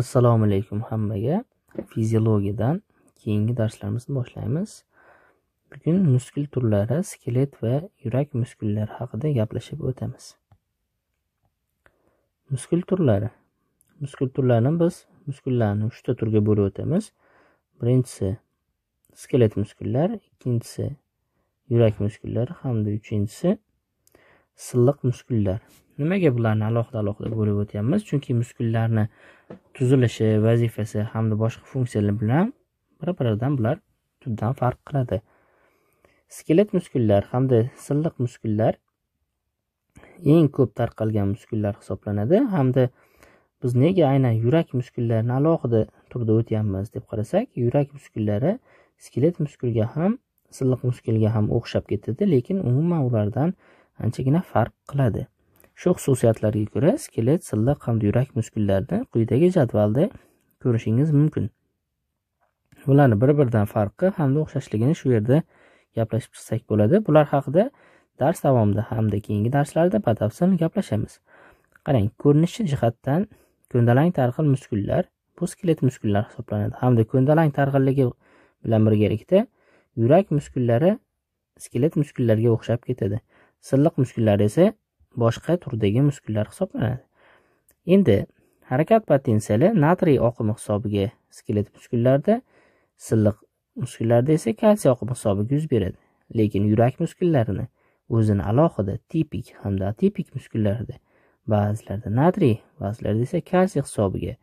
assalomu alaykum hammaga fiziologiyadan keyingi darslarimizni boshlaymiz bugun muskul turlari skelet va yurak muskullari haqida gaplashib o'tamiz muskul turlari muskul turlarini biz muskullarni uchta turga bo'lib o'tamiz birinchisi skelet muskullar ikkinchisi yurak muskullari hamda uchinchisi silliq muskullar nimaga bularni alohida alohida bo'lib o'tyapmiz chunki muskullarni tuzilishi vazifasi hamda boshqa funksiyalar bilan bir biridan bular tubdan farq qiladi skelet muskullar hamda silliq muskullar eng ko'p tarqalgan muskullar hisoblanadi hamda biz nega aynan yurak muskullarini alohida turda o'tyapmiz deb qarasak yurak muskullari skelet muskulga ham silliq muskulga ham o'xshab ketadi lekin umuman ulardan anchagina farq qiladi Shu xususiyatlarga ko'ra skelet, silliq hamda yurak muskullarini quyidagi jadvalda ko'rishingiz mumkin. Bularni bir-biridan farqi hamda o'xshashligini shu yerda gaplashib chiqsak bo'ladi. Bular haqida dars davomida hamda keyingi darslarda batafsil gaplashamiz. Qarang, ko'rinishi jihatdan ko'ndalang tarqil muskullar bu skelet muskullar hisoblanadi hamda ko'ndalang tarqilligi bilan birgalikda yurak muskullari skelet muskullarga o'xshab ketadi. Silliq muskullar esa boshqa turdagi muskullar hisoblanadi endi harakat potensiali natriy oqimi hisobiga skelet muskullarda silliq muskullarda esa kalsiy oqimi hisobiga yuz beradi lekin yurak muskullarini o'zini alohida tipik hamda atipik muskullarda ba'zilarda natriy ba'zilarda esa kalsiy hisobiga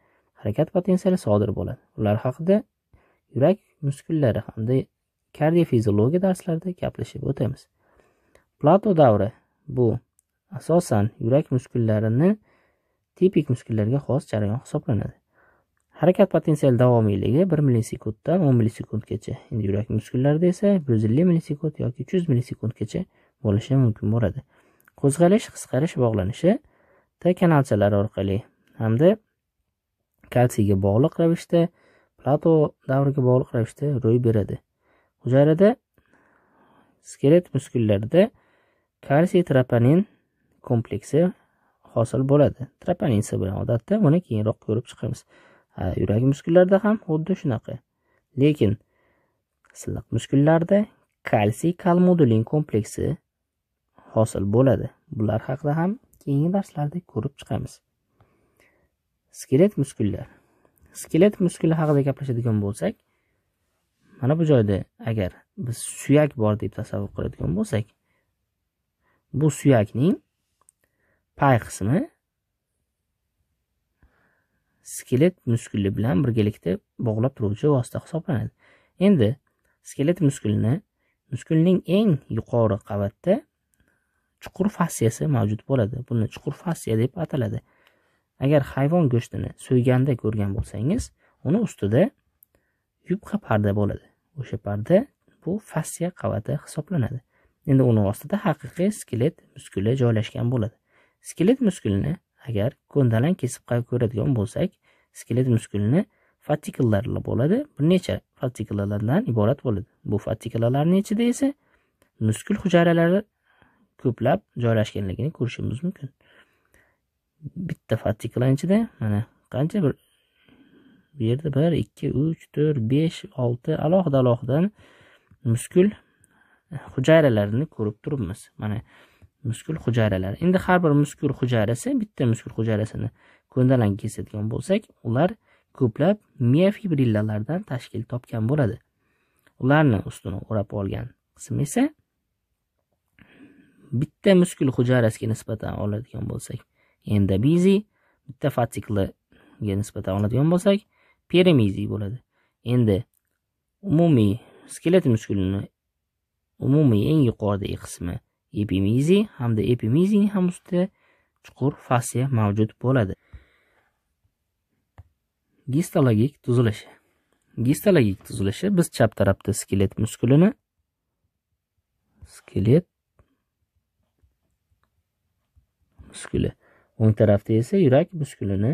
harakat potensiali sodir bo'ladi ular haqida yurak muskullari hamda kardiofiziologiya darslarida gaplashib o'tamiz plato davri bu asosan yurak muskullarini tipik muskullarga xos jarayon hisoblanadi harakat potensial davomiyligi 1 millisekunddan 10 millisekundgacha endi yurak muskullarida esa 150 millisekund yoki yuz millisekundgacha bo'lishi mumkin bo'ladi qo'zg'alish qisqarish bog'lanishi t kanalchalari orqali hamda kalsiyga bog'liq ravishda plato davriga bog'liq ravishda ro'y beradi hujayrada skelet muskullarida kalsiy troponin kompleksi hosil bo'ladi tropaninsi bilan odatda buni keyinroq ko'rib chiqamiz yurak muskullarida ham xuddi shunaqa lekin silliq muskullarda kalsiy kalmodulin kompleksi hosil bo'ladi bular haqida ham keyingi darslarda ko'rib chiqamiz skelet muskullar skelet muskuli haqida gaplashadigan bo'lsak mana bu joyda agar biz suyak bor deb tasavvur qiladigan bo'lsak bu suyakning pay qismi skelet muskuli bilan birgalikda bog'lab turuvchi vosita hisoblanadi endi skelet muskulini muskulning eng yuqori qavatda chuqur fasiyasi mavjud bo'ladi buni chuqur fasiya deb ataladi agar hayvon go'shtini so'yganda ko'rgan bo'lsangiz uni ustida yupqa parda bo'ladi o'sha parda bu fasiya qavati hisoblanadi endi uni ostida haqiqiy skelet muskuli joylashgan bo'ladi skelet muskulini agar ko'ndalang kesib ko'radigan bo'lsak skelet muskulini fatikllar bo'ladi bir necha fatikllardan iborat bo'ladi bu fatikllarni ichida esa muskul hujayralari ko'plab joylashganligini ko'rishimiz mumkin bitta fatikulani ichida mana qancha bir bu yerda bir ikki uch to'rt besh olti alohida alohida muskul hujayralarini ko'rib turibmiz mana muskul hujayralari endi har bir muskul hujayrasi bitta muskul hujayrasini ko'ndalang kesadigan bo'lsak ular ko'plab miofibrillalardan tashkil topgan bo'ladi ularni ustini o'rab olgan qism esa bitta muskul hujayrasiga nisbatan oladigan bo'lsak endobizi bitta fatikliga nisbatan oladigan bo'lsak perimizi bo'ladi endi umumiy skelet muskulini umumiy eng yuqoridagi qismi epimizi hamda epimizi ham ustida chuqur fasya mavjud bo'ladi gistologik tuzilishi gistologik tuzilishi biz chap tarafda skelet muskulini skelet muskuli o'ng tarafda esa yurak muskulini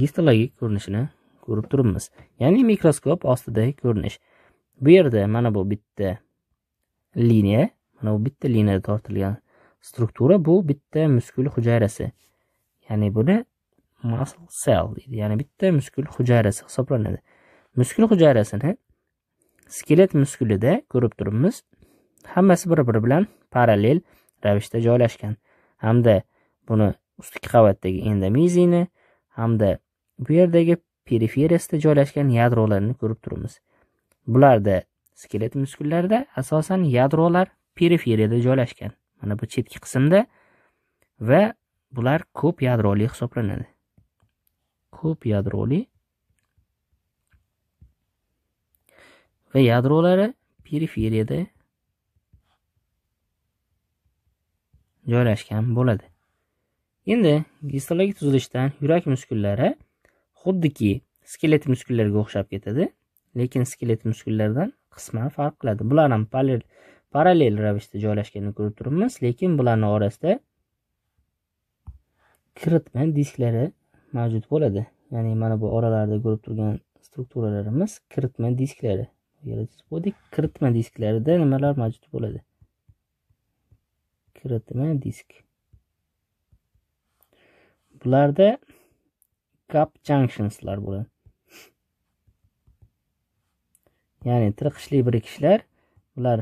gistologik ko'rinishini ko'rib turibmiz ya'ni mikroskop ostidagi ko'rinish bu yerda mana bu bitta liniya mana bu bitta liniyada tortilgan struktura bu bitta muskul hujayrasi ya'ni buni muscle cell deydi ya'ni bitta muskul hujayrasi hisoblanadi muskul hujayrasini skelet muskulida ko'rib turibmiz hammasi bir biri bilan parallel ravishda joylashgan hamda buni ustki qavatdagi endomiziyni hamda bu yerdagi periferiyasida joylashgan yadrolarni ko'rib turibmiz Bularda skelet muskullarida asosan yadrolar periferiyada joylashgan. Mana bu chetki qismda va bular ko'p yadroli hisoblanadi. Ko'p yadroli va yadrolari periferiyada joylashgan bo'ladi. Endi gistologik tuzilishdan yurak muskullari xuddiki skelet muskullariga o'xshab ketadi. lekin skelet muskullaridan qisman farq qiladi bular ham parallel ravishda joylashganini ko'rib turibmiz lekin bularni orasida kiritma disklari mavjud bo'ladi ya'ni mana bu oralarida ko'rib turgan strukturalarimiz kiritma disklari kiritma disklarida nimalar mavjud bo'ladi kiritma disk bularda gap junctionslar bo'ladi ya'ni tirqishli birikishlar ular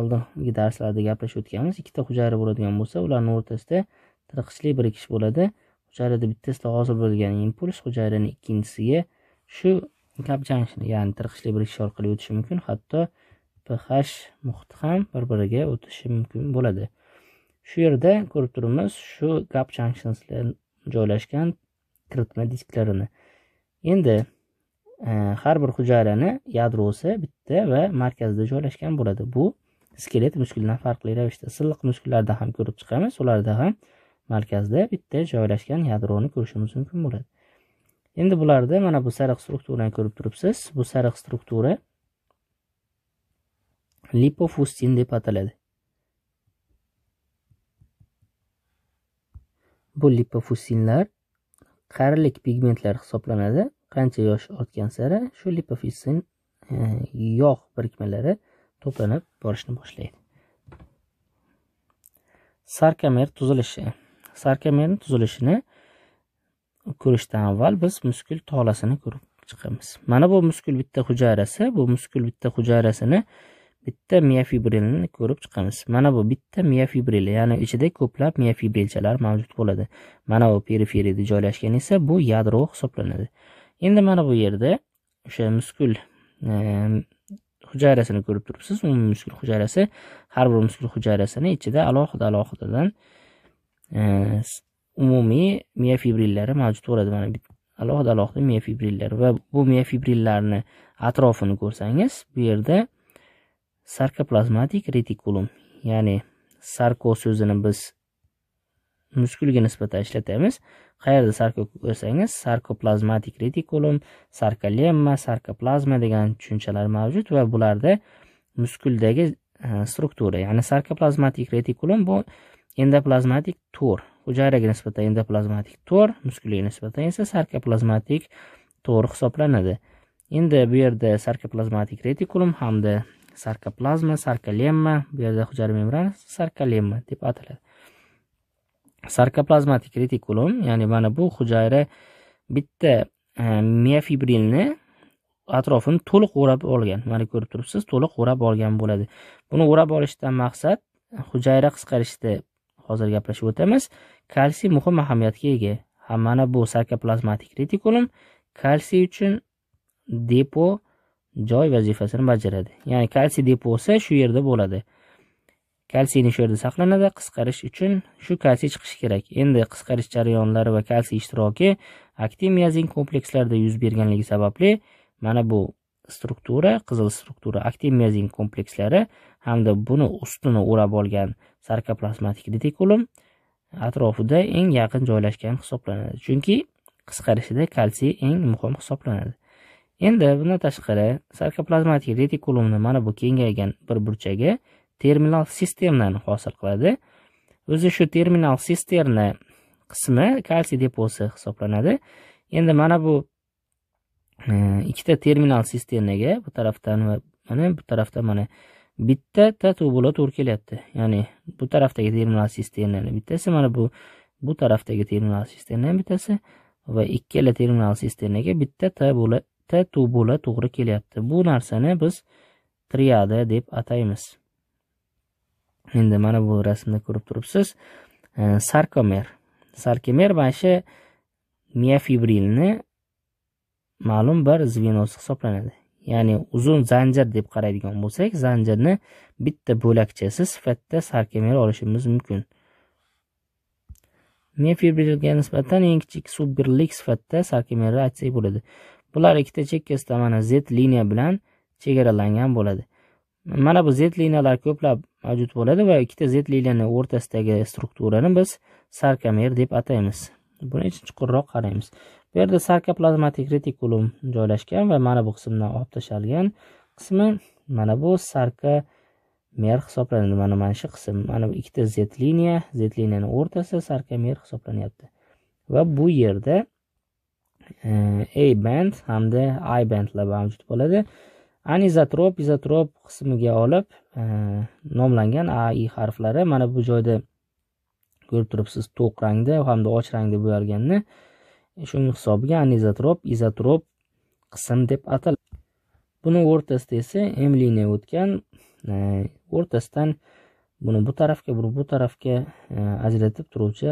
oldingi darslarda gaplashib o'tganmiz ikkita hujayra bo'ladigan bo'lsa ularni o'rtasida tirqishli birikish bo'ladi hujayrada bittasida hozir bo'lgan impuls hujayrani ikkinchisiga shu gapjanishni ya'ni tirqishli birikish orqali o'tishi mumkin hatto ph muhiti ham bir biriga o'tishi mumkin bo'ladi shu yerda ko'rib turibmiz shu gap joylashgan kiritma disklarini endi har bir hujayrani yadrosi bitta va markazida joylashgan bo'ladi bu skelet mushkulidan farqli ravishda silliq muskullarda ham ko'rib chiqamiz ularda ham markazda bitta joylashgan yadroni ko'rishimiz mumkin bo'ladi endi bularda mana bu sariq strukturani ko'rib turibsiz bu sariq struktura lipofustin deb ataladi bu lipofustinlar qarilik pigmentlar hisoblanadi qancha yosh ortgani sari shu lipofitsin e, yog' birikmalari to'planib borishni boshlaydi sarkomer tuzilishi sarkomerni tuzilishini ko'rishdan avval biz muskul tolasini ko'rib chiqamiz mana bu muskul bitta hujayrasi bu muskul bitta hujayrasini bitta miyofibrilni ko'rib chiqamiz mana bu bitta miyafibril ya'ni ichida ko'plab miyafibrilchalar mavjud bo'ladi mana bu periferiyada joylashgan esa bu yadro hisoblanadi endi mana bu yerda o'sha muskul e, hujayrasini ko'rib turibsiz umumiy muskul hujayrasi har bir muskul hujayrasini ichida alohida alohidadan e, umumiy miya fibrillari mavjud bo'ladi mana alohida alohida miya fibrillar va bu miya fibrillarni atrofini ko'rsangiz bu yerda sarkoplazmatik retikulum ya'ni sarko so'zini biz muskulga nisbatan ishlatamiz qayerda sarko ko'rsangiz sarkoplazmatik retikulum sarkolemma sarkoplazma degan tushunchalar mavjud va bularda muskuldagi e, struktura ya'ni sarkoplazmatik retikulum bu endoplazmatik to'r hujayraga nisbatan endoplazmatik to'r muskulga nisbatan esa sarkoplazmatik to'r hisoblanadi endi bu yerda sarkoplazmatik retikulum hamda sarkoplazma sarkolemma bu yerda hujayra membrana sarkolemma deb ataladi sarkoplazmatik retikulum ya'ni mana bu hujayra bitta e, miofibrilni atrofini to'liq o'rab olgan mana ko'rib turibsiz to'liq o'rab olgan bo'ladi buni o'rab olishdan maqsad hujayra qisqarishida hozir gaplashib o'tamiz kalsiy muhim ahamiyatga ega ha mana bu sarkoplazmatik retikulum kalsiy uchun depo joy vazifasini bajaradi ya'ni kalsiy deposi shu yerda bo'ladi kalsiyni shu yerda saqlanadi qisqarish uchun shu kalsiy chiqishi kerak endi qisqarish jarayonlari va kalsiy ishtiroki aktimiyazin miozin komplekslarida yuz berganligi sababli mana bu struktura qizil struktura aktimiyazin miozin komplekslari hamda buni ustini o'rab olgan sarkoplazmatik retikulum atrofida eng yaqin joylashgan hisoblanadi chunki qisqarishida kalsiy eng muhim hisoblanadi endi bundan tashqari sarkoplazmatik retikulumni mana bu kengaygan bir burchagi terminal sisternani hosil qiladi o'zi shu terminal sisterna qismi kalsiy deposi hisoblanadi endi mana bu e, ikkita terminal sisternaga bu tarafdan va mana bu tarafdan mana bitta tatubulo to'g'ri kelyapti ya'ni bu tarafdagi terminal sisternani bittasi mana bu bu tarafdagi terminal sisternani bittasi va ikkala terminal sisternaga bitta tabula tubula to'g'ri kelyapti bu narsani biz triada deb ataymiz endi mana bu rasmda ko'rib turibsiz e, sarkomer sarkomer mana shu miyofibrilni ma'lum bir zvenosi hisoblanadi ya'ni uzun zanjir deb qaraydigan bo'lsak zanjirni bitta bo'lakchasi sifatida sarkomer olishimiz mumkin miyofibrilga nisbatan eng kichik subberlik sifatida sarkomerni aytsak bo'ladi bular ikkita chekkasida mana z liniya bilan chegaralangan bo'ladi mana bu z liniyalar ko'plab mavjud bo'ladi va ikkita z liniyani o'rtasidagi strukturani biz sarkomer deb ataymiz buni chuqurroq qaraymiz bu yerda sarkoplazmatik retikulum joylashgan va mana bu qismdan olib tashlgan qismi mana bu sarkomer hisoblanadi mana mana shu qism mana bu ikkita z liniya z liniyani o'rtasi sarkomer hisoblanyapti va bu yerda e, a band hamda i bandlar mavjud bo'ladi anizotrop izotrop qismiga olib Э, nomlangan a i harflari mana bu joyda ko'rib turibsiz to'q rangda hamda och rangda bo'yalganni shuning hisobiga anizotrop izotrop qism deb ataladi buni o'rtasida esa m liniya o'tgan o'rtasidan buni bu tarafga buni bu tarafga e, ajratib turuvchi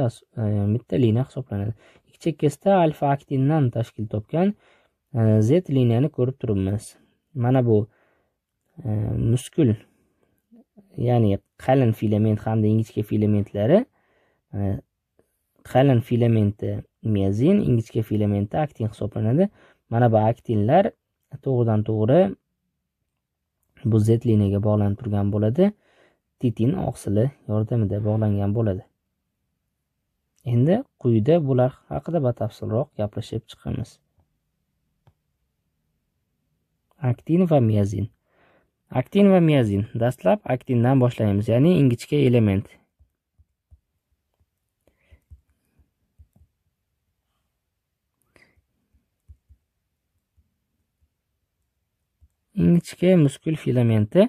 bitta e, liniya hisoblanadi ikki chekkasida alfa aktindan tashkil topgan e, z liniyani ko'rib turibmiz mana bu muskul ya'ni qalin filament hamda ingichka filamentlari e, qalin filamenti miyazin ingichka filamenti aktin hisoblanadi mana bu aktinlar to'g'ridan to'g'ri bu z liniyaga bog'lanib turgan bo'ladi titin oqsili yordamida bog'langan bo'ladi endi quyida bular haqida batafsilroq gaplashib chiqamiz aktin va miyazin Aktin va miyazin. Dastlab aktindan boshlaymiz, ya'ni ingichka element. Ingichka muskul filamenti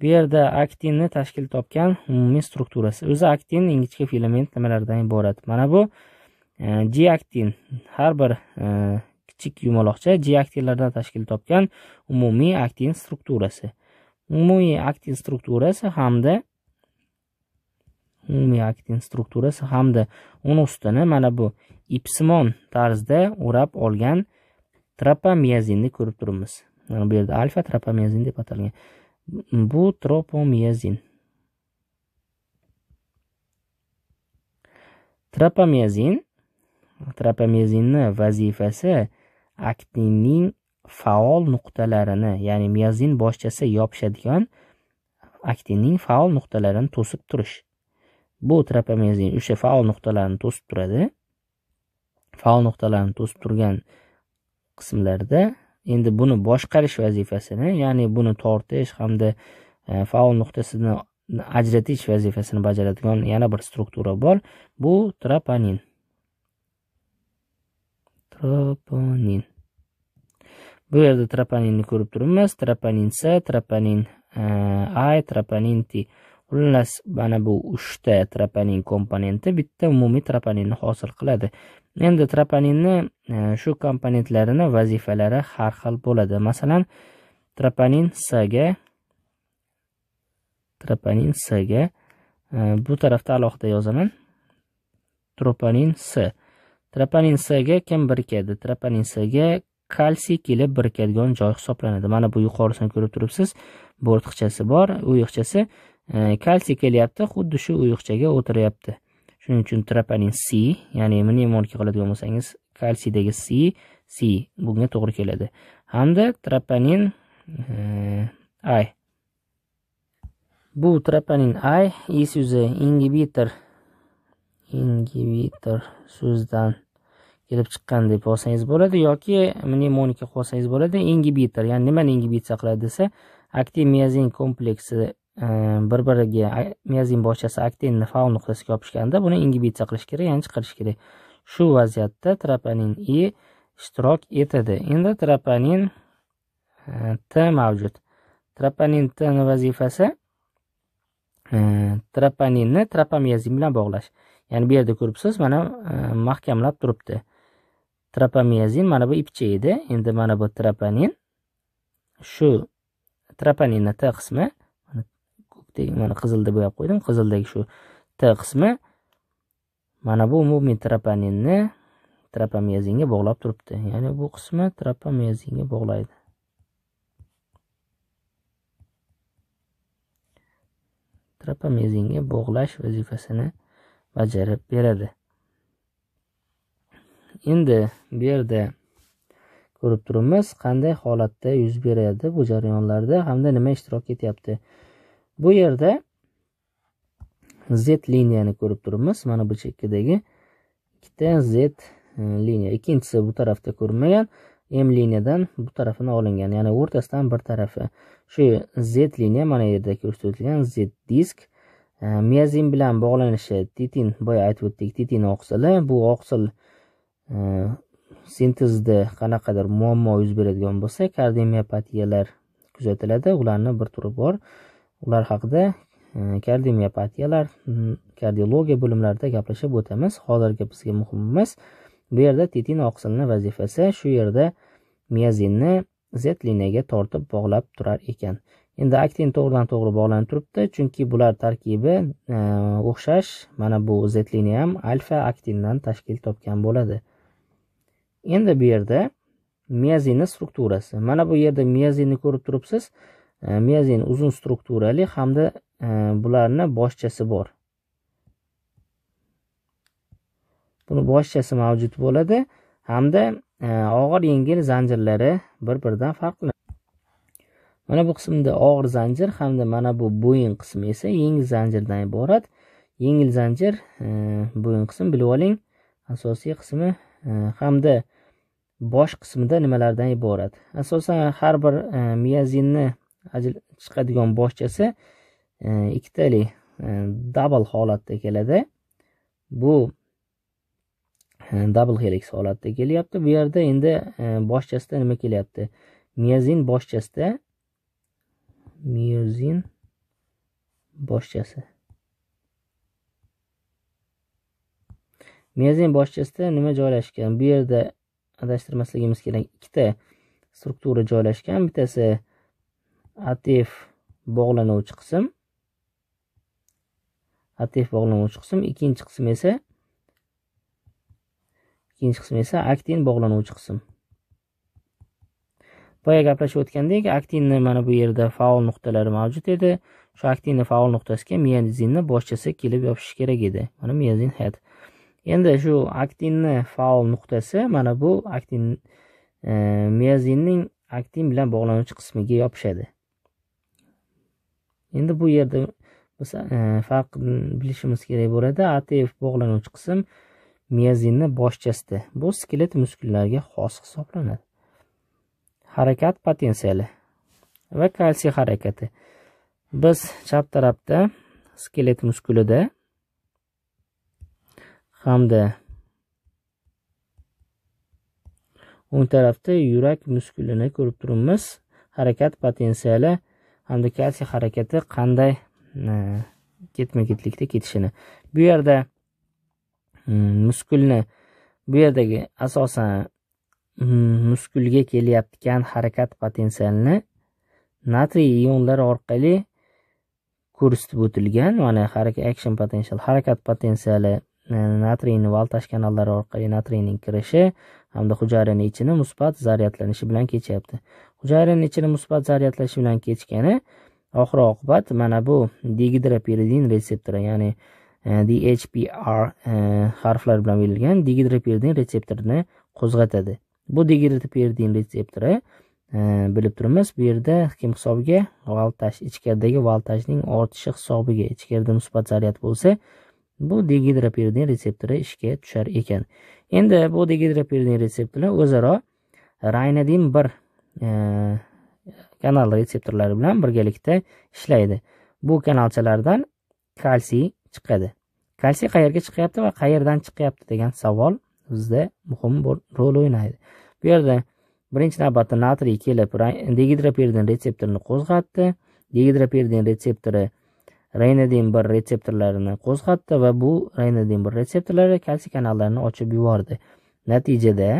bu yerda aktinni tashkil topgan umumiy strukturasi. O'zi aktin ingichka filament nimalardan iborat? Mana bu e, G-aktin har bir e, kichik yumaloqcha G-aktinlardan tashkil topgan umumiy aktin strukturasi. umumiy aktin strukturasi hamda umumiy aktin strukturasi hamda uni ustini mana bu ipsimon tarzda o'rab olgan tropomiyazinni ko'rib turibmiz mana bu yerda alfa tropomiyazin deb atalgan bu tropomiyazin tropomiyazin tropomiyazinni vazifasi aktinning faol nuqtalarini ya'ni miyazin boshchasi yopishadigan aktinning faol nuqtalarini to'sib turish bu trapomezin o'sha faol nuqtalarni to'sib turadi faol nuqtalarni to'sib turgan qismlarda endi buni boshqarish vazifasini ya'ni buni tortish hamda e, faol nuqtasini ajratish vazifasini bajaradigan yana bir struktura bor bu troponin troponin bu yerda troponinni ko'rib turibmiz troponin c troponin e, i troponin t xullas mana bu uchta troponin komponenti bitta umumiy troponinni hosil qiladi endi troponinni e, shu komponentlarini vazifalari har xil bo'ladi masalan troponin s ga troponin s ga e, bu tarafda alohida yozaman troponin s troponin s ga kim birikadi troponin s ga kalsiy kelib birikadigan joy hisoblanadi mana bu yuqorisini ko'rib turibsiz bo'rtiqchasi bor uyiqchasi e, kalsiy kelyapti xuddi shu uyiqchaga o'tiryapti shuning uchun troponin c ya'ni mnemonika qiladigan bo'lsangiz kalsiydagi c c bunga to'g'ri keladi hamda troponin e, i bu troponin i is yuzi ingibitor ingibitor so'zdan kelib chiqqan deb olsangiz bo'ladi yoki mnemonika qo'ysangiz bo'ladi ingibitor ya'ni nimani ingibitsiya qiladi desa aktin miyazin kompleksi e, bir biriga miyazin boshchasi aktinni faul nuqtasiga yopishganda buni ingibitsiya qilish kerak ya'ni chiqarish kerak shu vaziyatda troponin i ishtirok etadi endi troponin e, t mavjud troponin tni vazifasi e, troponinni tropomiyazin bilan bog'lash ya'ni bu yerda ko'ribsiz mana mahkamlab turibdi tropomiazin mana bu ipcha edi endi mana bu tropanin shu tropaninni t qismi mana qizilda bo'yab qo'ydim qizildagi shu t qismi mana bu umumiy tropaninni tropomiazinga bog'lab turibdi ya'ni bu qismi tropomiazinga bog'laydi tropomiazinga bog'lash vazifasini bajarib beradi endi bu yerda ko'rib turibmiz qanday holatda yuz beradi bu jarayonlarda hamda nima ishtirok etyapti bu yerda z liniyani ko'rib turibmiz mana bu chekkadagi ikkita z e, liniya ikkinchisi bu tarafda ko'rinmagan m liniyadan bu tarafini olingan ya'ni o'rtasidan bir tarafi shu z liniya mana yerda ko'rsatilgan z disk e, miyazin bilan bog'lanishi titin boya aytib o'tdik titin oqsili bu oqsil sintezda э, qanaqadir muammo yuz beradigan bo'lsa kardiomiopatiyalar kuzatiladi ularni bir turi bor ular haqida e, kardiomiopatiyalar kardiologiya bo'limlarida gaplashib o'tamiz hozirgi bizga muhim emas bu yerda titin oqsilni vazifasi shu yerda miyazinni z liniyaga tortib bog'lab turar ekan endi aktin to'g'ridan to'g'ri bog'lanib turibdi chunki bular tarkibi e, o'xshash mana bu z liniya ham alfa aktindan tashkil topgan bo'ladi endi bu yerda miyazinni strukturasi mana bu yerda miyazinni ko'rib turibsiz e, miyazin uzun strukturali hamda e, bularni boshchasi bor buni boshchasi mavjud bo'ladi hamda e, og'ir yengil zanjirlari bir biridan farqlanadi mana bu qismda og'ir zanjir hamda mana bu bo'yin qismi esa yengil zanjirdan iborat yengil zanjir bo'yin qismi bilib oling asosiy qismi Э, hamda bosh qismida nimalardan iborat asosan har bir e, miyazinni chiqadigan boshchasi e, ikkitalik e, dabl holatda keladi bu dabl helix holatda kelyapti bu yerda endi boshchasida nima kelyapti miyazin boshchasida miyozin boshchasi mezing boshchasida nima joylashgan bu yerda adashtirmasligimiz kerak ikkita struktura joylashgan bittasi atif bog'lanuvchi qism atif bog'lanuvchi qism ikkinchi qism esa ikkinchi qism esa aktin bog'lanuvchi qism boya gaplashib o'tgandik aktinni mana bu yerda faol nuqtalari mavjud edi shu aktinni faol nuqtasiga miyazinni boshchasi kelib yopishi kerak edi mana miyazin head endi shu aktinni faol nuqtasi mana bu aktin e, aktin bilan bog'lanuvchi qismiga yopishadi endi bu yerda biz e, farq bilishimiz kerak bo'ladi atf bog'lanuvchi qism miyazinni boshchasida bu skelet muskullariga xos hisoblanadi harakat potensiyali va kalsiy harakati biz chap tarafda skelet muskulida hamda o'ng tarafda yurak muskulini ko'rib turibmiz harakat potensiali hamda kalsiy harakati qanday ketma ketlikda ketishini bu yerda mm, muskulni bu yerdagi asosan mm, muskulga kelayotgan harakat potensialini natriy ionlari orqali ko'rsatib o'tilgan mana harakat action potential harakat potensiali natriy val tashqi kanallari orqali natriyning kirishi hamda hujayrani ichini musbat zaryadlanishi bilan kechyapti hujayrani ichini musbat zaryadlanishi bilan kechgani oxir oqibat mana bu digidroperidin retseptori ya'ni e, DHPR e, harflar bilan berilgan digidroperidin retseptorini qo'zg'atadi bu digidroperidin retseptori e, bilib turibmiz bu yerda kim hisobiga voltaj ichkaridagi voltajning ortishi hisobiga ichkarida musbat zaryad bo'lsa bu degidropiridin retseptori ishga tushar ekan endi bu degidropiridin retseptorlar o'zaro raynadin bir e, kanal retseptorlari bilan birgalikda ishlaydi bu kanalchalardan kalsiy chiqadi kalsiy qayerga chiqyapti va qayerdan chiqyapti degan savol bizda muhim rol o'ynaydi bu yerda birinchi navbatda natriy kelib degidropiridin retseptorini qo'zg'atdi degidropiridin retseptori reynodin bir retseptorlarini qo'zg'atdi va bu reynodin bir retseptorlari kalsiy kanallarini ochib yubordi natijada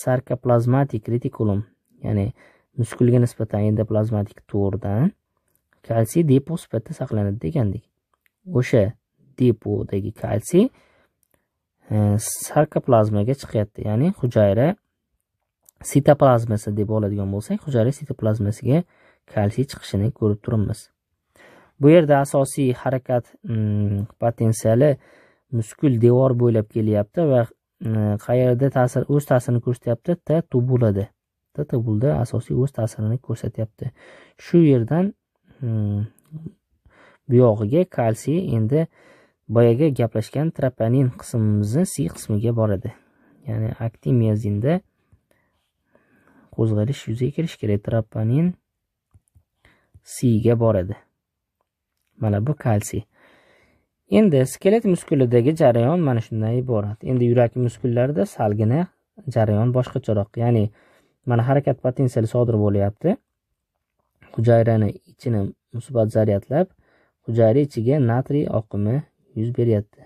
sarkoplazmatik retikulum ya'ni muskulga nisbatan endoplazmatik to'rdan kalsiy depo sifatida saqlanadi degandik o'sha depodagi kalsiy e, sarkoplazmaga chiqyapti ya'ni hujayra sitoplazmasi deb oladigan bo'lsak hujayra sitoplazmasiga kalsiy chiqishini ko'rib turibmiz bu yerda asosiy harakat mm, potensiali muskul devor bo'ylab kelyapti va mm, qayerda ta'sir o'z ta'sirini ko'rsatyapti t tubulada t tubulda asosiy o'z ta'sirini ko'rsatyapti shu yerdan mm, buyog'iga kalsiy endi boyagi gaplashgan troponin qismimizni si qismiga boradi ya'ni aktiv miazinda qo'zg'alish yuzaga kelishi kerak troponin c ga boradi mana bu kalsiy endi skelet muskulidagi jarayon mana shundan iborat endi yurak muskullarida salgina jarayon boshqacharoq ya'ni mana harakat potensiyali sodir bo'lyapti hujayrani ichini musbat zaryadlab hujayra ichiga natriy oqimi yuz beryapti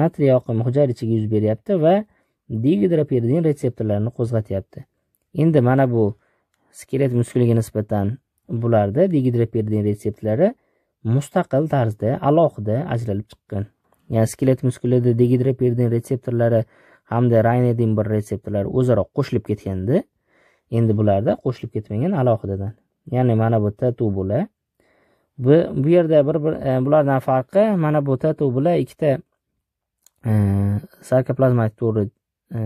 natriy oqimi hujayra ichiga yuz beryapti va digidroperdin retseptorlarini qo'zg'atyapti endi mana bu skelet muskuliga nisbatan bularda degidropirdin retseptlari mustaqil tarzda alohida ajralib chiqqan ya'ni skelet muskulida degidropirdin retseptorlari hamda raynedin bir retseptorlari o'zaro qo'shilib ketganda endi bularda qo'shilib ketmagan alohidadan ya'ni mana bu tatu bular bu bu yerda bir bir e, bulardan farqi mana bu tatu bular ikkita e, sarkoplazmatik to'ri e,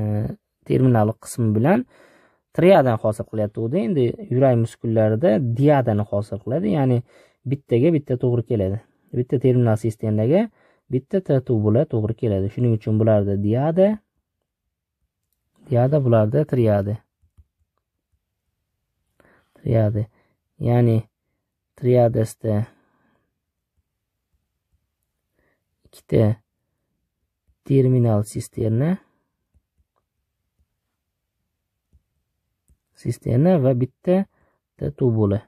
terminal qismi bilan triadani hosil qilyapti uda endi yurak muskullarida diadani hosil qiladi ya'ni bittaga bitta to'g'ri keladi bitta terminal sistemaga bitta tubula to'g'ri keladi shuning uchun bularda diada diada bularda triada triada ya'ni triadasida ikkita terminal sisterna sisterna va bitta tatu bo'la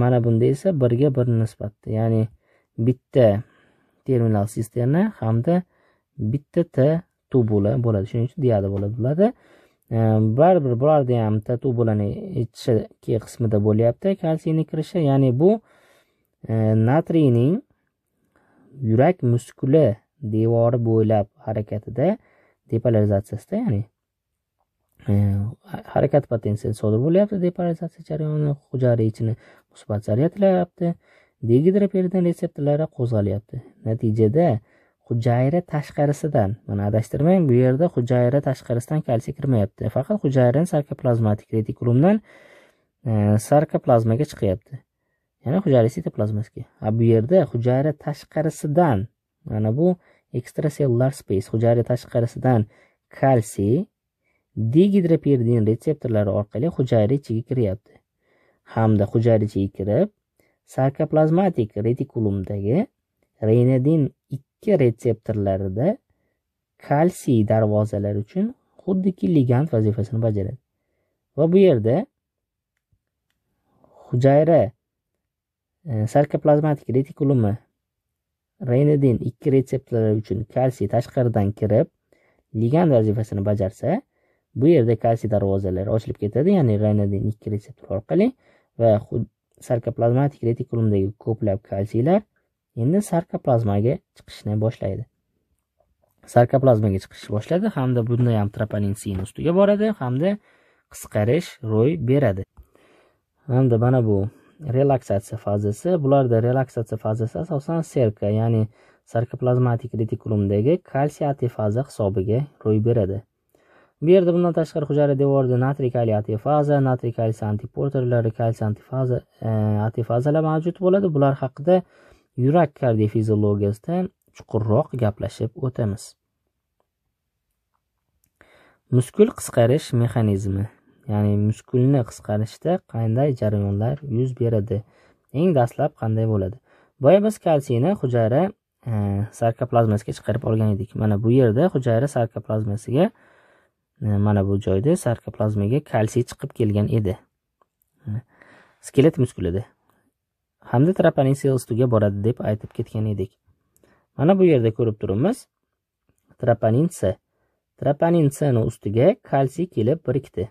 mana bunda esa birga bir nisbatda ya'ni bitta terminal sisterna hamda bitta t tubula bo'ladi shuning uchun diada bo'ladi bularda baribir bularda ham t tubulani ichki qismida bo'lyapti kalsiyni kirishi ya'ni bu e, natriyning yurak muskuli devori bo'ylab harakatida depolarizatsiya ya'ni e, harakat potensiyali sodir bo'lyapti depolarizatsiya jarayoni hujayra ichini musbat zaryadlayapti tilayapti degidroperidan retseptorlari qo'zg'alyapti natijada hujayra tashqarisidan mana adashtirmang bu yerda hujayra tashqarisidan kalsiy kirmayapti faqat hujayrani sarkoplazmatik retikulumdan e, sarkoplazmaga chiqyapti ya'ni hujayra sitoplazmasiga a bu yerda hujayra tashqarisidan mana bu ekstrasellular space hujayra tashqarisidan kalsiy digidroperdin retseptorlari orqali hujayra ichiga kiryapti hamda hujayra ichiga kirib sarkoplazmatik retikulumdagi renadin ikki retseptorlarida kalsiy darvozalari uchun xuddiki ligand vazifasini bajaradi va bu yerda hujayra e, sarkoplazmatik retikulumi renidin ikki retseptorlari uchun kalsiy tashqaridan kirib ligand vazifasini bajarsa bu yerda kalsiy darvozalari ochilib ketadi ya'ni renidin ikki retseptor orqali va sarkoplazmatik retikulumdagi ko'plab kalsiylar endi sarkoplazmaga chiqishni boshlaydi sarkoplazmaga chiqish boshladi hamda bunda ham troponin sin ustiga boradi hamda qisqarish ro'y beradi hamda mana bu relaksatsiya fazasi bularda relaksatsiya fazasi asosan serka ya'ni sarkoplazmatik retikulumdagi kalsiy atifaza hisobiga ro'y beradi bu yerda bundan tashqari hujayra devorida natriy kaliy atifaza natriy kalsiy antiporterlari kalsiy antifaza e, atifazalar mavjud bo'ladi bular haqida yurak kardiofiziologiyasida chuqurroq gaplashib o'tamiz muskul qisqarish mexanizmi ya'ni muskulni qisqarishda qanday jarayonlar yuz beradi eng dastlab qanday bo'ladi boya biz kalsiyni hujayra e, sarkoplazmasiga chiqarib olgan edik mana bu yerda hujayra sarkoplazmasiga e, mana bu joyda sarkoplazmaga kalsiy chiqib kelgan edi e, skelet muskulida hamda trapanesiya ustiga boradi deb aytib ketgan edik mana bu yerda ko'rib turibmiz troponin c troponin c ni ustiga kalsiy kelib birikdi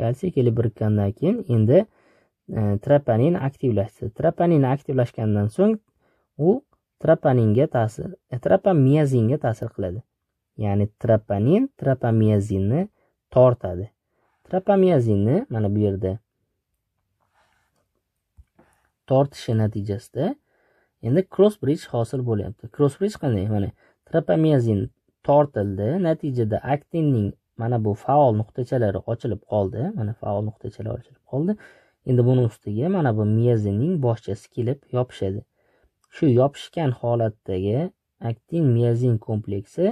kalsiy kelib birikkandan keyin endi e, troponin aktivlashdi troponin aktivlashgandan so'ng u troponinga ta'sir e, tropamiazinga ta'sir qiladi ya'ni troponin tropamiazinni tortadi tropamiazinni mana bu yerda tortishi natijasida endi cross bridge hosil bo'lyapti cross bridge qanday mana tropamiazin tortildi natijada aktinning mana bu faol nuqtachalari ochilib qoldi mana faol nuqtachalari ochilib qoldi endi buni ustiga mana bu miyazinning boshchasi kelib yopishadi shu yopishgan holatdagi aktin miyazin kompleksi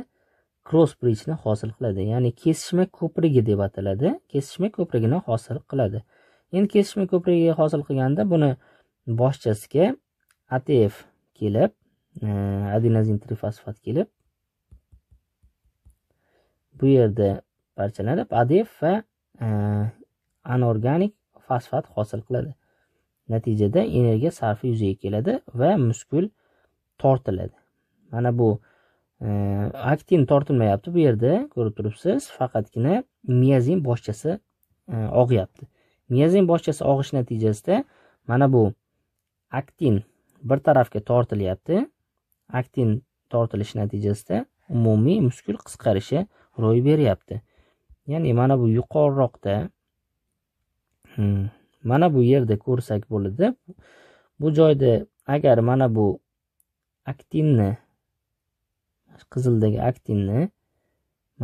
cross bridgeni hosil qiladi ya'ni kesishma ko'prigi deb ataladi kesishma ko'prigini hosil qiladi endi kesishma ko'prigi hosil qilganda buni boshchasiga atf kelib adenazin adenozin trifosfat kelib bu yerda parchalanib adef va e, anorganik fosfat hosil qiladi natijada energiya sarfi yuzaga keladi va muskul tortiladi mana bu e, aktin tortilmayapti bu yerda ko'rib turibsiz faqatgina miyazin boshchasi e, og'yapti miyazin boshchasi og'ish natijasida mana bu aktin bir tarafga tortilyapti aktin tortilishi natijasida umumiy muskul qisqarishi ro'y beryapti ya'ni mana bu yuqoriroqda hmm. mana bu yerda ko'rsak bo'ladi bu joyda agar mana bu aktinni qizildagi aktinni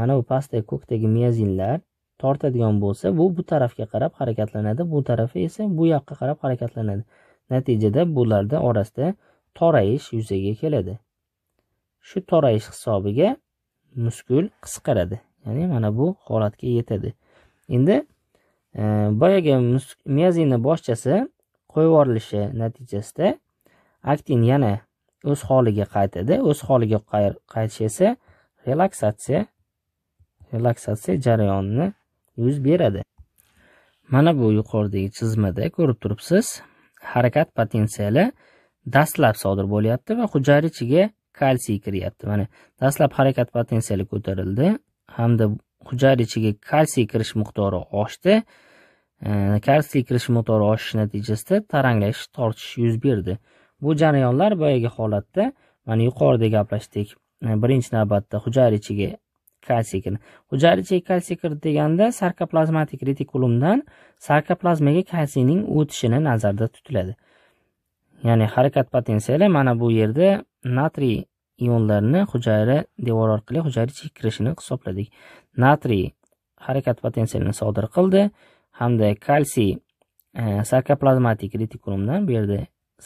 mana bu pastdagi ko'kdagi miyazinlar tortadigan bo'lsa bu bu tarafga qarab harakatlanadi bu tarafi esa bu yoqqa qarab harakatlanadi natijada bularni orasida torayish yuzaga keladi shu torayish hisobiga muskul qisqaradi ya'ni mana bu holatga yetadi endi e, boyagi miyazinni boshchasi qo'yib yuborilishi natijasida aktin yana o'z holiga qaytadi o'z holiga qaytishi esa relaksatsiya relaksatsiya jarayonini yuz beradi mana bu yuqoridagi chizmada ko'rib turibsiz harakat potensiali dastlab sodir bo'lyapti va hujayra ichiga kalsiy kiryapti mana dastlab harakat potensiali ko'tarildi hamda hujayra ichiga kalsiy kirish miqdori oshdi kalsiy kirish miqdori oshishi natijasida taranglash tortish yuz berdi bu jarayonlar boyagi holatda mana yuqorida gaplashdik birinchi navbatda hujayra ichiga kalsiy kirdi hujayra ichiga kalsiy kirdi deganda sarkoplazmatik retikulumdan sarkoplazmaga kalsiyning o'tishini nazarda tutiladi ya'ni harakat potensiyali mana bu yerda natriy ionlarni hujayra devori orqali hujayra ichiga kirishini hisobladik natriy harakat potensialini sodir qildi hamda kalsiy e, sarkoplazmatik retikulumdan bu yerda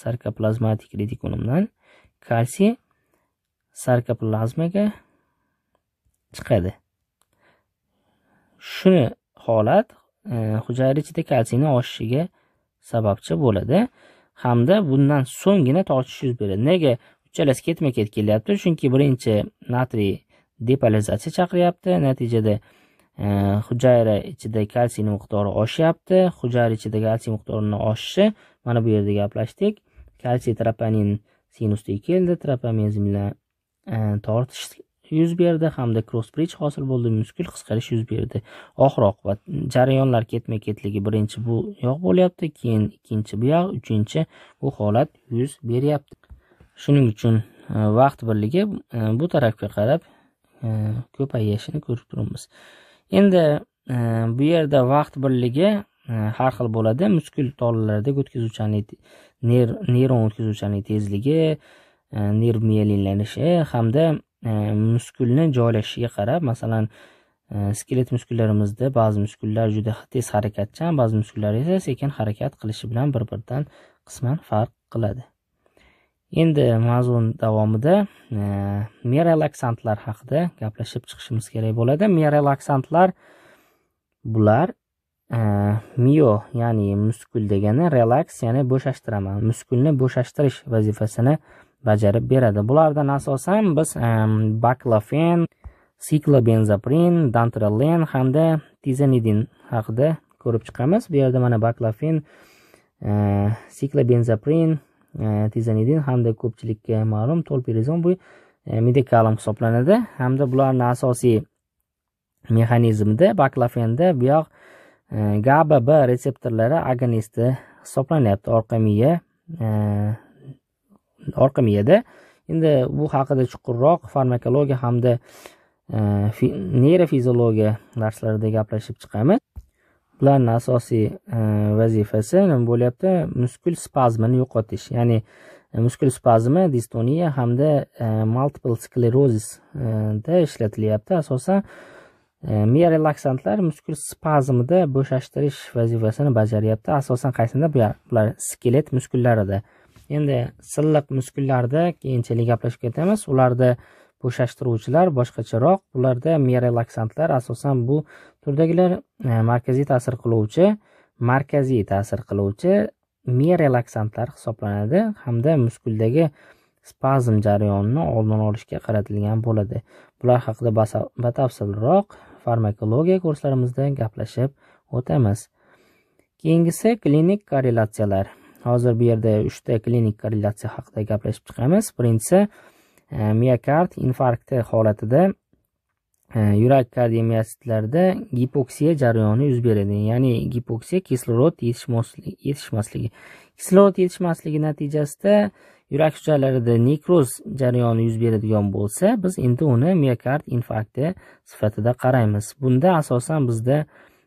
sarkoplazmatik retikulumdan kalsiy sarkoplazmaga chiqadi shuni holat e, hujayra ichida kalsiyni oshishiga sababchi bo'ladi hamda bundan so'nggina tortishish yuz beradi nega uchalasi ketma ket kelyapti chunki birinchi natriy depolizatsiya chaqiryapti natijada e, hujayra ichida kalsiy miqdori oshyapti hujayra ichida kalsiy miqdorini oshishi mana bu yerda gaplashdik kalsiy tropanin sinusga keldi tropomezm bilan e, tortish yuz berdi hamda cross bridge hosil bo'ldi muskul qisqarish yuz berdi oxir oqibat jarayonlar ketma ketligi birinchi bu yoq bo'lyapti keyin ikkinchi bu yoq uchinchi bu holat yuz beryapti shuning uchun e, vaqt birligi e, bu tarafga qarab e, ko'payishini ko'rib turibmiz endi bu yerda vaqt birligi har xil bo'ladi muskul tollarda o'tkazuvchanlik neyron o'tkazuvchanlik tezligi nerv miyelinlanishi hamda muskulni joylashishiga qarab masalan skelet muskullarimizda ba'zi muskullar juda tez harakatchan ba'zi muskullar esa sekin harakat qilishi bilan bir biridan qisman farq qiladi endi mavzu davomida e, merelaksantlar haqida gaplashib chiqishimiz kerak bo'ladi merelaksantlar bular e, mio ya'ni muskul degani relaks ya'ni bo'shashtiraman muskulni bo'shashtirish vazifasini bajarib beradi bulardan asosan biz e, baklofen siklobenzoprin dantrolen hamda tizanidin haqida ko'rib chiqamiz bu yerda mana baklofen e, siklobenzoprin tizanidin hamda ko'pchilikka ma'lum tolpirizon bu medikalim hisoblanadi hamda bularni asosiy mexanizmida baklofenda buyoq gaba b retseptorlari agonisti hisoblanyapti orqa miya orqa miyada endi bu haqida chuqurroq farmakologiya hamda neyrofiziologiya darslarida gaplashib chiqamiz ularni asosiy e, vazifasi nima bo'lyapti muskul spazmini yo'qotish ya'ni e, muskul spazmi distoniya hamda e, multiple sklerozisda ishlatilyapti asosan miya relaksantlar muskul spazmida bo'shashtirish vazifasini bajaryapti asosan qaysida bular skelet muskullarida endi silliq muskullarda keyinchalik gaplashib ketamiz ularda bo'shashtiruvchilar boshqacharoq ularda miya asosan bu turdagilar e, markaziy ta'sir qiluvchi markaziy ta'sir qiluvchi miya hisoblanadi hamda muskuldagi spazm jarayonini oldini olishga qaratilgan bo'ladi bular haqida batafsilroq farmakologiya kurslarimizda gaplashib o'tamiz keyingisi klinik korrelyatsiyalar hozir bu yerda uchta klinik korrelyatsiya haqida gaplashib chiqamiz birinchisi E, miokard infarkti holatida e, yurak kardiomiositlarida gipoksiya jarayoni yuz beradi ya'ni gipoksiya kislorod yetishmasligi kislorod yetishmasligi natijasida yurak hujayralarida nekroz jarayoni yuz beradigan bo'lsa biz endi uni miokard infarkti sifatida qaraymiz bunda asosan bizda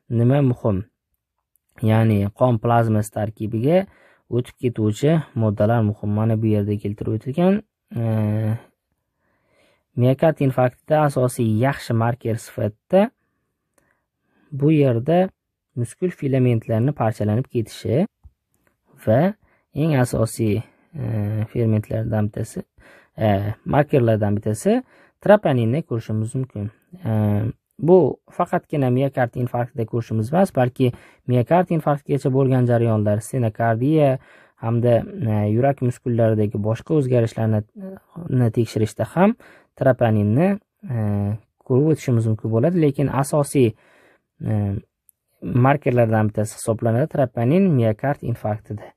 nima muhim ya'ni qon plazmasi tarkibiga o'tib ketuvchi moddalar muhim mana bu yerda keltirib o'tilgan e, miokard infarktida asosiy yaxshi marker sifatida bu yerda muskul filamentlarini parchalanib ketishi va eng asosiy e, fermentlardan bittasi e, markerlardan bittasi troponinni ko'rishimiz mumkin e, bu faqatgina miokard infarktida ko'rishimiz emas balki miokard infarktgacha bo'lgan jarayonlar stenokardiya hamda e, yurak muskullaridagi boshqa o'zgarishlarni e, tekshirishda ham troponinni e, ko'rib o'tishimiz mumkin bo'ladi lekin asosiy e, markerlardan bittasi hisoblanadi troponin miokard infarktida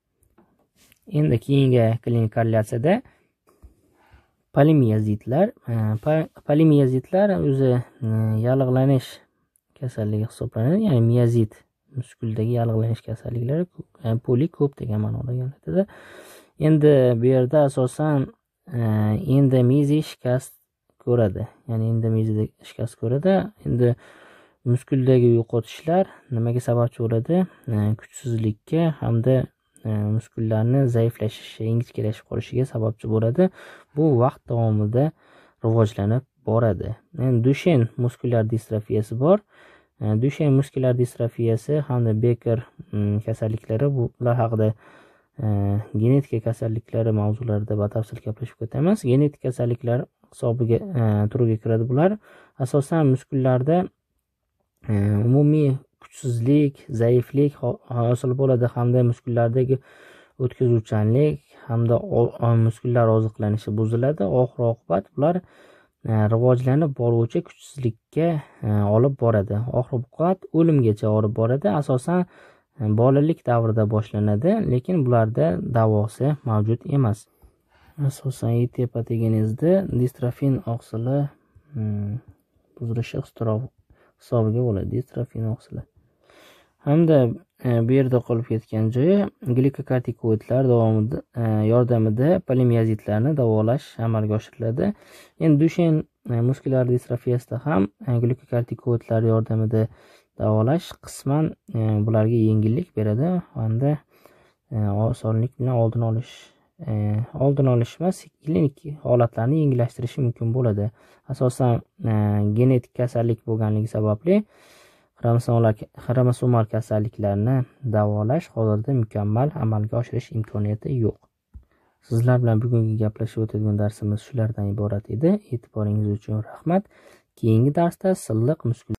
endi keyingi klinik korrelyatsiyada polimiyazitlar e, polimiyazitlar o'zi yallig'lanish kasalligi hisoblanadi ya'ni miyazit muskuldagi yallig'lanish kasalliklari poli ko'p degan ma'noda endi bu yerda asosan endomeziy shikast ko'radi ya'ni endomeziyaga shikast ko'radi endi muskuldagi yo'qotishlar nimaga sababchi bo'ladi e, kuchsizlikka hamda e, muskullarni zaiflashishi ingichkalashib qolishiga sababchi bo'ladi bu vaqt davomida rivojlanib boradi endi dushen muskullar distrofiyasi bor e, dushen muskullar distrofiyasi hamda beker kasalliklari bu ular haqida genetika kasalliklari mavzularida batafsil gaplashib o'tamiz genetik kasalliklar hisobiga e, turiga kiradi bular asosan mushkullarda e, umumiy kuchsizlik zaiflik hosil bo'ladi hamda mushkullardagi o'tkazuvchanlik hamda muskullar oziqlanishi buziladi oxir oqibat bular e, rivojlanib boruvchi kuchsizlikka olib boradi oxir oqibat o'limgacha olib boradi asosan bolalik davrida boshlanadi lekin bularda davosi mavjud emas asosan it e patogenezida distrofin oqsili hmm, buzilishi hisobiga bo'ladi distrofin oqsili hamda e, bu yerda qolib ketgan joyi glikokortikoidlar davomida e, yordamida polimyazitlarni davolash amalga oshiriladi endi dushen muskular distrofiyasida ham glikokortikoidlar yordamida davolash qisman bularga yengillik beradi hamda osonlik bilan oldini olish oldini olish va klinik holatlarni yengillashtirishi mumkin bo'ladi asosan e, genetik kasallik bo'lganligi sababli xromosomal kasalliklarni davolash hozirda mukammal amalga oshirish imkoniyati yo'q sizlar bilan bugungi gaplashib o'tadigan darsimiz shulardan iborat edi e'tiboringiz uchun rahmat keyingi darsda silliq muskul